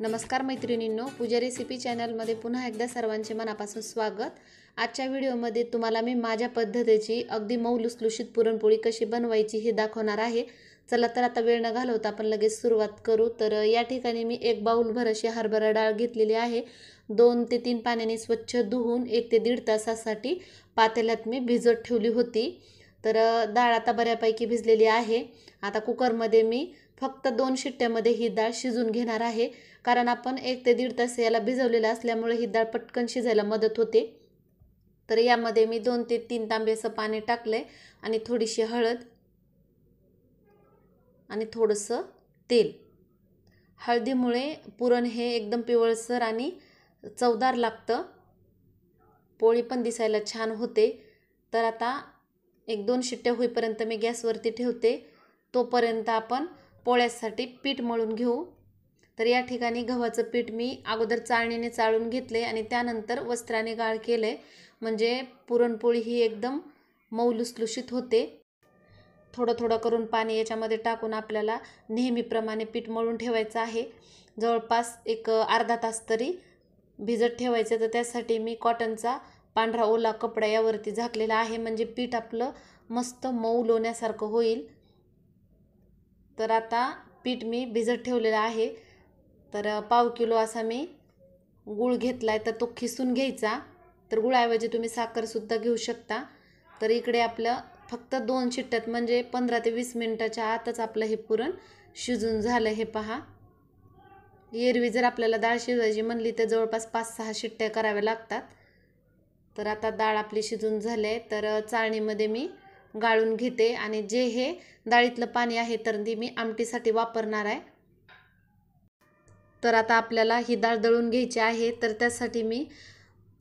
नमस्कार मैत्रिणींनो पूजा रेसिपी चॅनलमध्ये पुन्हा एकदा सर्वांचे मनापासून स्वागत आजच्या व्हिडिओमध्ये तुम्हाला मी माझ्या पद्धतीची अगदी मऊ लुसलुशीत पुरणपोळी कशी बनवायची हे दाखवणार आहे चला तर आता वेळ न घालवता आपण लगेच सुरुवात करू तर या ठिकाणी मी एक भर अशी हरभरा डाळ घेतलेली आहे दोन ते तीन पाण्याने स्वच्छ धुवून एक ते दीड तासासाठी पातेल्यात मी भिजत ठेवली होती तर डाळ आता बऱ्यापैकी भिजलेली आहे आता कुकरमध्ये मी फक्त दोन शिट्ट्यामध्ये ही डाळ शिजून घेणार आहे कारण आपण एक ते दीड तास याला भिजवलेलं असल्यामुळे ही डाळ पटकन शिजायला मदत होते तर यामध्ये मी दोन ते तीन तांबे असं पाणी टाकलं आहे आणि थोडीशी हळद आणि थोडंसं तेल हळदीमुळे पुरण हे एकदम पिवळसर आणि चवदार लागतं पोळी पण दिसायला छान होते तर आता एक दोन शिट्ट्या होईपर्यंत मी गॅसवरती ठेवते तोपर्यंत आपण पोळ्यासाठी पीठ मळून घेऊ तर या ठिकाणी गव्हाचं पीठ मी अगोदर चाळणीने चाळून घेतले आणि त्यानंतर वस्त्राने गाळ केले म्हणजे पुरणपोळी ही एकदम मऊ लुसलुशीत होते थोडं थोडं करून पाणी याच्यामध्ये टाकून आपल्याला नेहमीप्रमाणे पीठ मळून ठेवायचं आहे जवळपास एक अर्धा तास तरी भिजत ठेवायचं तर त्यासाठी मी कॉटनचा पांढरा ओला कपडा यावरती झाकलेला आहे म्हणजे पीठ आपलं मस्त मऊ लोण्यासारखं होईल तर आता पीठ मी भिजत ठेवलेलं आहे तर पाव किलो असा मी गूळ घेतला आहे तर तो खिसून घ्यायचा तर गुळाऐवजी तुम्ही साखरसुद्धा घेऊ शकता तर इकडे आपलं फक्त दोन शिट्ट्यात म्हणजे पंधरा ते वीस मिनटाच्या आतच आपलं हे पुरण शिजून झालं हे पहा एरवी जर आपल्याला डाळ शिजायची म्हणली तर जवळपास पाच सहा शिट्ट्या कराव्या लागतात तर आता डाळ आपली शिजून झाली आहे तर चाळणीमध्ये मी गाळून घेते आणि जे हे डाळीतलं पाणी आहे तर ती मी आमटीसाठी वापरणार आहे तर आता आपल्याला ही डाळ दळून घ्यायची आहे तर त्यासाठी मी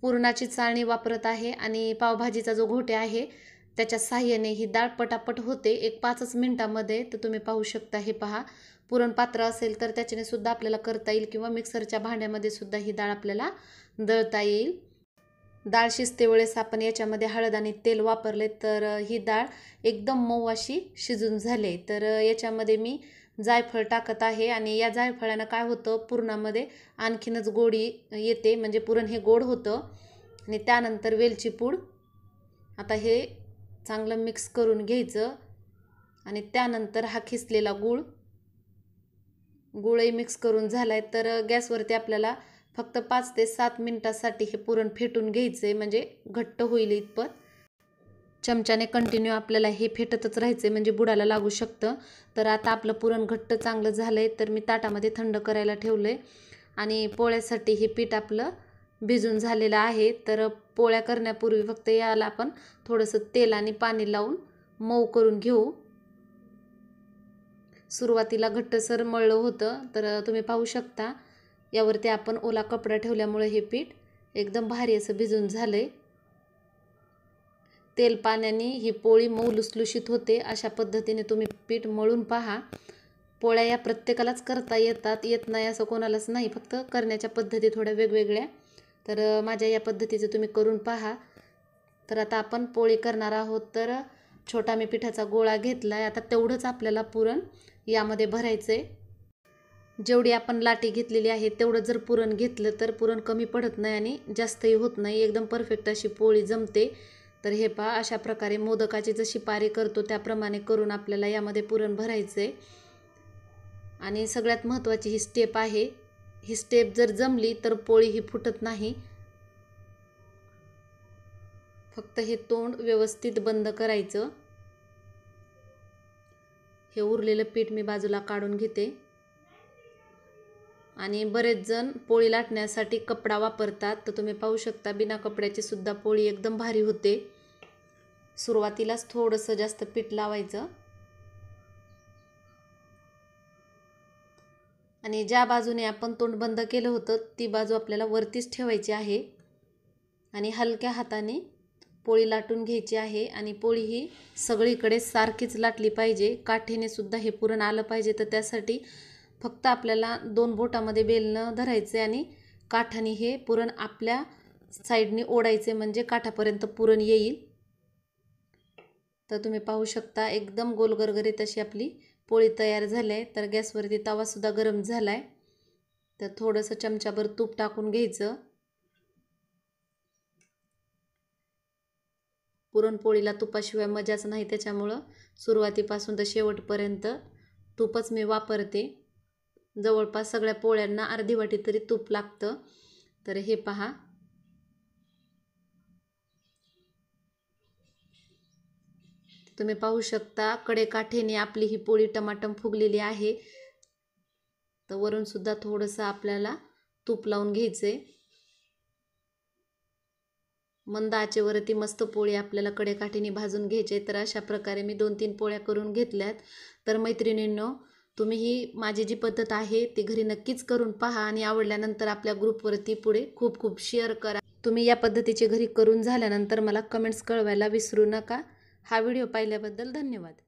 पुरणाची चाळणी वापरत आहे आणि पावभाजीचा जो घोटे आहे त्याच्या साहाय्याने ही डाळ पटापट होते एक पाचच मिनटामध्ये तर तुम्ही पाहू शकता हे पहा पुरणपात्र पात्र असेल तर त्याच्याने सुद्धा आपल्याला करता येईल किंवा मिक्सरच्या भांड्यामध्ये सुद्धा ही डाळ आपल्याला दळता येईल डाळ शिजते वेळेस आपण याच्यामध्ये हळद आणि तेल वापरले तर ही डाळ एकदम मऊ अशी शिजून झाले तर याच्यामध्ये मी जायफळ टाकत आहे आणि या जायफळानं काय होतं पुरणामध्ये आणखीनच गोडी येते म्हणजे पुरण हे गोड होतं आणि त्यानंतर वेलची पूड आता हे चांगलं मिक्स करून घ्यायचं आणि त्यानंतर हा खिसलेला गूळ गुळही मिक्स करून झाला आहे तर गॅसवरती आपल्याला फक्त पाच ते सात मिनटासाठी हे पुरण फेटून घ्यायचे म्हणजे घट्ट होईल इतपत चमच्याने कंटिन्यू आपल्याला हे फेटतच राहायचे म्हणजे बुडाला लागू शकतं तर आता आपलं पुरण घट्ट चांगलं झालं आहे तर मी ताटामध्ये थंड करायला ठेवलं आहे आणि पोळ्यासाठी हे पीठ आपलं भिजून झालेलं आहे तर पोळ्या करण्यापूर्वी फक्त याला आपण थोडंसं तेल आणि पाणी लावून मऊ करून घेऊ सुरुवातीला घट्टसर मळलं होतं तर तुम्ही पाहू शकता यावरती आपण ओला कपडा ठेवल्यामुळे हे पीठ एकदम भारी असं भिजून झालं तेल पाण्याने ही पोळी मऊ लुसलुशीत होते अशा पद्धतीने तुम्ही पीठ मळून पहा पोळ्या या प्रत्येकालाच करता येतात येत नाही असं कोणालाच नाही फक्त करण्याच्या पद्धती थोड्या वेगवेगळ्या तर माझ्या या पद्धतीचं तुम्ही करून पहा तर आता आपण पोळी करणार आहोत तर छोटा मी पिठाचा गोळा घेतला आहे आता तेवढंच आपल्याला पुरण यामध्ये भरायचं आहे जेवढी आपण लाटी घेतलेली आहे तेवढं जर पुरण घेतलं तर पुरण कमी पडत नाही आणि जास्तही होत नाही एकदम परफेक्ट अशी पोळी जमते तर हे पहा अशा प्रकारे मोदकाची जशी पारी करतो त्याप्रमाणे करून आपल्याला यामध्ये पुरण भरायचं आहे आणि सगळ्यात महत्त्वाची ही स्टेप आहे ही स्टेप जर जमली तर पोळी ही फुटत नाही फक्त हे तोंड व्यवस्थित बंद करायचं हे उरलेलं पीठ मी बाजूला काढून घेते आणि बरेच जण पोळी लाटण्यासाठी कपडा वापरतात तर तुम्ही पाहू शकता बिना कपड्याची सुद्धा पोळी एकदम भारी होते सुरुवातीलाच थोडंसं जास्त पीठ लावायचं आणि ज्या बाजूने आपण तोंड बंद केलं होतं ती बाजू आपल्याला वरतीच ठेवायची आहे आणि हलक्या हाताने पोळी लाटून घ्यायची आहे आणि पोळी ही सगळीकडे सारखीच लाटली पाहिजे काठीने सुद्धा हे पुरण आलं पाहिजे तर त्यासाठी फक्त आपल्याला दोन बोटामध्ये बेलणं धरायचे आणि काठाने हे पुरण आपल्या साईडने ओढायचे म्हणजे काठापर्यंत पुरण येईल तर तुम्ही पाहू शकता एकदम गोलगरगरीत अशी आपली पोळी तयार झाली आहे तर गॅसवरती तवासुद्धा गरम झाला आहे तर थोडंसं चमचाभर तूप टाकून घ्यायचं पुरणपोळीला तुपाशिवाय मजाच नाही त्याच्यामुळं सुरुवातीपासून तर शेवटपर्यंत तूपच मी वापरते जवळपास सगळ्या पोळ्यांना अर्धी वाटी तरी तूप लागतं तर हे पहा तुम्ही पाहू शकता कडेकाठीने आपली ही पोळी टमाटम फुगलेली आहे तर वरूनसुद्धा थोडंसं आपल्याला तूप लावून घ्यायचं मंदाचेवरती मंद मस्त पोळी आपल्याला कडेकाठीने भाजून घ्यायचे तर अशा प्रकारे मी दोन तीन पोळ्या करून घेतल्यात तर मैत्रिणींनो तुम्ही ही माझी जी पद्धत आहे ती घरी नक्कीच करून पहा आणि आवडल्यानंतर आपल्या ग्रुपवरती पुढे खूप खूप शेअर करा तुम्ही या पद्धतीचे घरी करून झाल्यानंतर मला कमेंट्स कळवायला विसरू नका हा व्हिडिओ पाहिल्याबद्दल धन्यवाद